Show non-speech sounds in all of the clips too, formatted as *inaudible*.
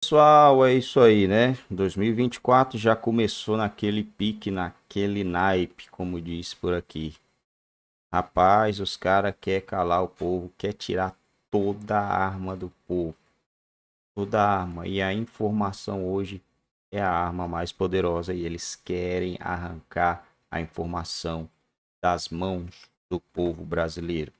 pessoal, é isso aí, né? 2024 já começou naquele pique, naquele naipe, como diz por aqui. Rapaz, os caras quer calar o povo, quer tirar toda a arma do povo. Toda a arma. E a informação hoje é a arma mais poderosa e eles querem arrancar a informação das mãos do povo brasileiro.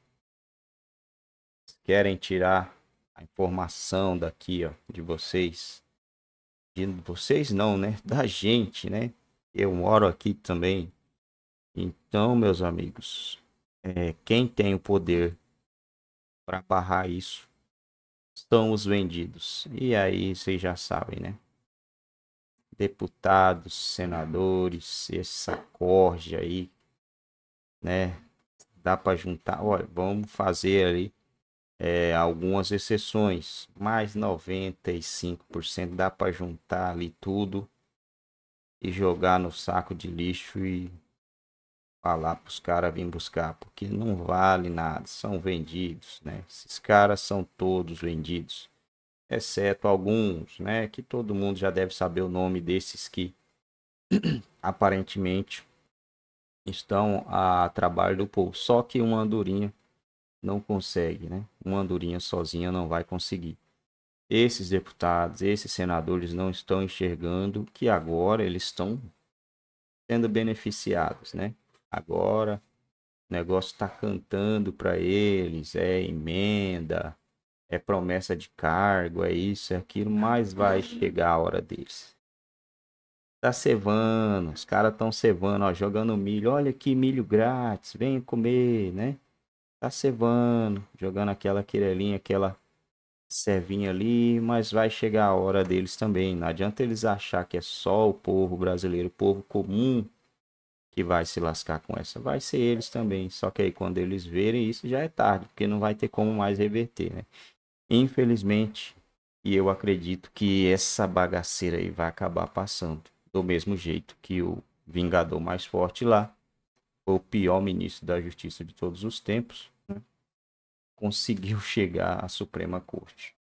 Querem tirar a informação daqui, ó, de vocês. De vocês não, né? Da gente, né? Eu moro aqui também. Então, meus amigos, é, quem tem o poder para barrar isso são os vendidos. E aí vocês já sabem, né? Deputados, senadores, essa corja aí, né? Dá para juntar. Olha, vamos fazer ali é, algumas exceções, mas 95% dá para juntar ali tudo e jogar no saco de lixo e falar para os caras virem buscar, porque não vale nada, são vendidos, né? Esses caras são todos vendidos, exceto alguns, né? Que todo mundo já deve saber o nome desses que *clears throat* aparentemente estão a trabalho do povo. Só que uma andorinha não consegue, né? Uma andorinha sozinha não vai conseguir. Esses deputados, esses senadores não estão enxergando que agora eles estão sendo beneficiados, né? Agora o negócio está cantando para eles, é emenda, é promessa de cargo, é isso, é aquilo, mas vai chegar a hora deles. Tá cevando, os caras estão cevando, ó, jogando milho, olha que milho grátis, vem comer, né? Tá cevando, jogando aquela querelinha, aquela servinha ali, mas vai chegar a hora deles também. Não adianta eles achar que é só o povo brasileiro, o povo comum que vai se lascar com essa. Vai ser eles também. Só que aí quando eles verem isso já é tarde, porque não vai ter como mais reverter, né? Infelizmente, e eu acredito que essa bagaceira aí vai acabar passando do mesmo jeito que o vingador mais forte lá, o pior ministro da justiça de todos os tempos, conseguiu *laughs* chegar à Suprema Corte.